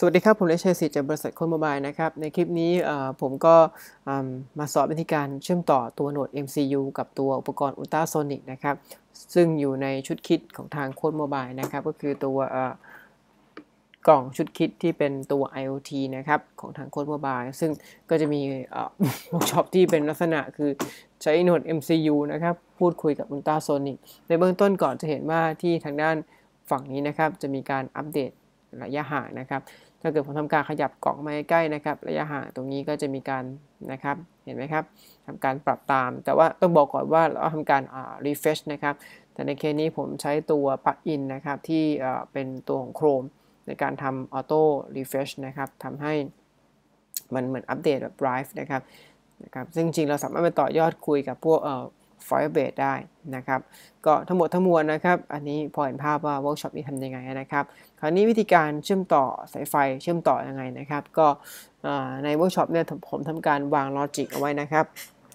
สวัสดีครับผมเลชัยศิษย์จากบริษัทคนโมบายนะครับ ในคลิปนี้ผมก็มาสอนวิธีการเชื่อมต่อตัวโหนด MCU กับตัวอุปกรณ์อุลตราโซนิกนะครับซึ่งอยู่ในชุดคิดของทางโคนโมบายนะครับก็คือตัวกล่องชุดคิดที่เป็นตัว IoT นะครับของทางโคนโมบายซึ่งก็จะมีวอร์กช็อปที่เป็นลักษณะคือใช้โหนด MCU นะครับพูดคุยกับอุลตราโซนิกในเบื้องต้นก่อนจะเห็นว่าที่ทางด้านฝั่งนี้นะครับจะมีการอัปเดตระยะห่างนะครับ ถ้าเกิดผมทำการขยับกล่องมาใกล้นะครับระยะห่าง ตรงนี้ก็จะมีการนะครับเห็นไหมครับทำการปรับตาม แต่ว่าต้องบอกก่อนว่าเราทำการอ่า refresh นะครับ แต่ในเคสนี้ผมใช้ตัวปลั๊กอินนะครับที่เป็นตัวของ Chrome ในการทำ auto refresh นะครับทำให้มันเหมือนอัปเดตแบบไร i v e นะครับ นะครับ ซึ่งจริงเราสามารถไปต่อยอดคุยกับพวกเอ่อ Firebase ได้นะครับ ก็ทั้งหมดทั้งมวลนะครับ อันนี้พอเห็นภาพว่าเวิร์กช็อปนี้ทำยังไงนะครับคราวนี้วิธีการเชื่อมต่อ สายไฟ เชื่อมต่อยังไงนะครับ ก็ในเวิร์กช็อปเนี่ยผมทำการวางลอจิกเอาไว้นะครับ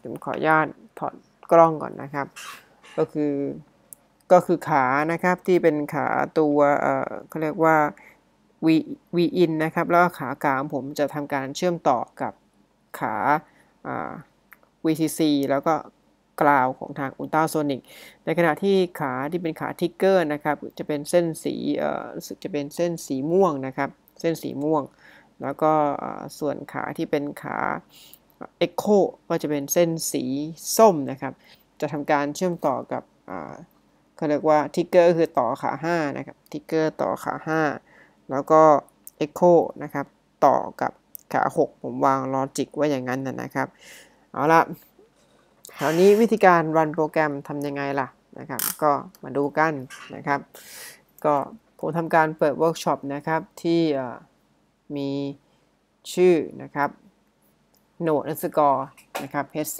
ผมขออนุญาตถอดกล้องก่อนนะครับ ก็คือก็คือขานะครับที่เป็นขาตัวเอ่อเขาเรียกว่า v v in นะครับแล้วขากลางผมจะทำการเชื่อมต่อกับขา VCC แล้วก็กราวของทางอุลตราโซนิกในขณะที่ขาที่เป็นขาทิกเกอร์นะครับจะเป็นเส้นสีเอ่อสึกจะเป็นเส้นสีม่วงนะครับเส้นสีม่วง แล้วก็ส่วนขาที่เป็นขาเอ็กโคก็จะเป็นเส้นสีส้มนะครับ จะทำการเชื่อมต่อกับเขาเรียกว่าทิกเกอร์คือต่อขา5นะครับทิกเกอร์ต่อขา 5 แล้วก็เ็กโคนะครับต่อกับขา6 ผมวางลอจิกไว้อย่างนั้นนะครับเอาละคราวนี้วิธีการรันโปรแกรมทำยังไงล่ะนะครับ ก็มาดูกันนะครับ ก็ผมทำการเปิดเวิร์กช็อปนะครับ ที่มีชื่อนะครับ node underscore นะครับ hc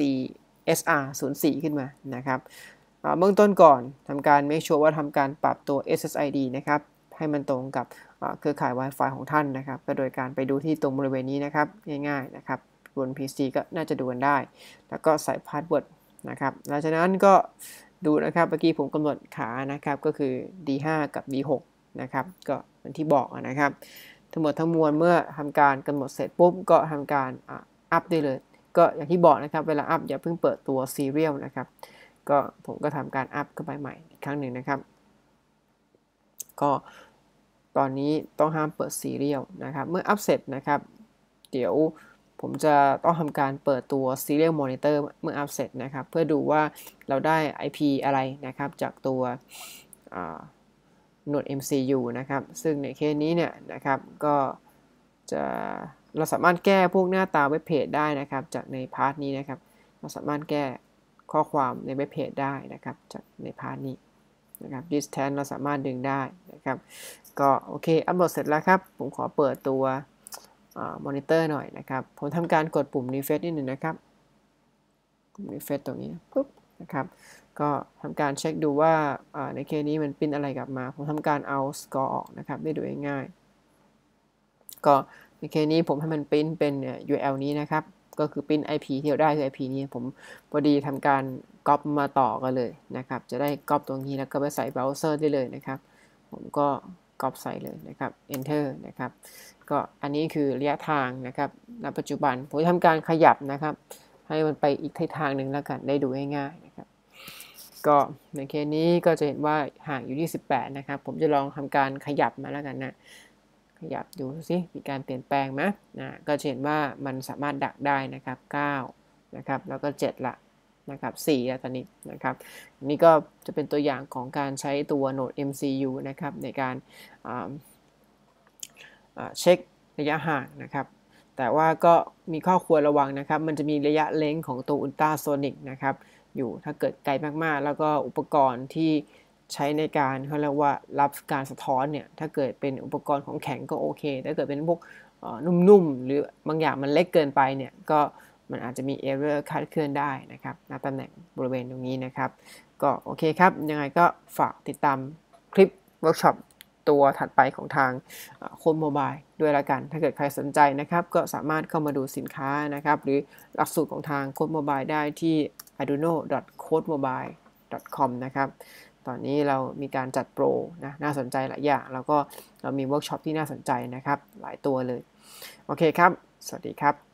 sr 0 4ขึ้นมานะครับเบื้องต้นก่อนทำการ make sure ว่าทำการปรับตัว ssid นะครับ ให้มันตรงกับเครือข่าย Wi-Fi ของท่านนะครับ ก็โดยการไปดูที่ตรงบริเวณนี้นะครับ ง่ายๆนะครับบน PC ก็น่าจะดูกันได้ แล้วก็ใส่พาสเวิร์ดนะครับหลังจากนั้นก็ดูนะครับ เมื่อกี้ผมกำหนดขานะครับ ก็คือ D5 กับ D6 นะครับ ก็เหมือนที่บอกนะครับ ทั้งหมดทั้งมวลเมื่อทำการกำหนดเสร็จปุ๊บก็ทำการอัพได้เลยก็อย่างที่บอกนะครับเวลาอัพอย่าเพิ่งเปิดตัวซีเรียลนะครับ ก็ผมก็ทำการอัพเข้าไปใหม่อีกครั้งหนึ่งนะครับ ก็ตอนนี้ต้องห้ามเปิดซีเรียลนะครับ เมื่ออัพเสร็จนะครับ เดี๋ยวผมจะต้องทำการเปิดตัว Serial Monitor เมื่ออัพเสร็จนะครับ เพื่อดูว่าเราได้ IP อะไรนะครับ จากตัวหน่วย MCU นะครับซึ่งในเคสนี้เนี่ยนะครับก็จะเราสามารถแก้พวกหน้าตาเว็บเพจได้นะครับ จากในพาร์ทนี้นะครับเราสามารถแก้ข้อความในเว็บเพจได้นะครับ จากในพาร์ทนี้นะครับ distance เราสามารถดึงได้นะครับ ก็โอเคอัปโหลดเสร็จแล้วครับ ผมขอเปิดตัวมอนิเตอร์หน่อยนะครับ ผมทำการกดปุ่ม refresh นิดหนึ่งนะครับปุ่ม refresh ตรงนี้ปุ๊บนะครับ ก็ทำการเช็คดูว่าในเคสนี้มันปิ้นอะไรกลับมา ผมทำการเอาสกอร์ออกนะครับได้ดูง่ายๆก็ในเคสนี้ผมให้มันปิ้นเป็น URL นี้นะครับ ก็คือปิ้น IP ที่เราได้คือ IP นี้ผมพอดีทำการก๊อปมาต่อกันเลยนะครับจะได้ก๊อปตรงนี้แล้วก็ไปใส่เบราว์เซอร์ได้เลยนะครับ ผมก็ก๊อปใส่เลยนะครับ enter นะครับก็อันนี้คือระยะทางนะครับณปัจจุบันผมทำการขยับนะครับ ให้มันไปอีกทิศทางหนึ่งแล้วกันได้ดูง่ายๆนะครับก็ในเคสนี้ก็จะเห็นว่าห่างอยู่ที่18นะครับผมจะลองทำการขยับมาแล้วกันนะขยับดูสิมีการเปลี่ยนแปลงไหมนะก็จะเห็นว่ามันสามารถดักได้นะครับ9นะครับแล้วก็ 7 ละนะครับ4แล้วตอนนี้นะครับนี่ก็จะเป็นตัวอย่างของการใช้ตัวโนด MCU นะครับในการเช็คระยะห่างนะครับแต่ว่าก็มีข้อควรระวังนะครับ มันจะมีระยะเล้งของตัวอุลตราโซนิกนะครับอยู่ถ้าเกิดไกลมากๆ แล้วก็อุปกรณ์ที่ใช้ในการเขาเรียกว่ารับการสะท้อนเนี่ยถ้าเกิดเป็นอุปกรณ์ของแข็งก็โอเค ถ้าเกิดเป็นพวกนุ่มๆ หรือบางอย่างมันเล็กเกินไปเนี่ยก็มันอาจจะมีเอเรอร์คาดเคลื่อนได้นะครับณตำแหน่งบริเวณตรงนี้นะครับ ก็โอเคครับยังไงก็ฝากติดตามคลิปเวิร์กช็อปตัวถัดไปของทางโค้ดโมบายด้วยละกัน ถ้าเกิดใครสนใจนะครับ ก็สามารถเข้ามาดูสินค้านะครับ หรือหลักสูตรของทางโค้ดโมบายได้ที่ arduino code mobile com นะครับ ตอนนี้เรามีการจัดโปรนะน่าสนใจหลายอย่างแล้วก็เรามีเวิร์กช็อปที่น่าสนใจนะครับ หลายตัวเลย โอเคครับ สวัสดีครับ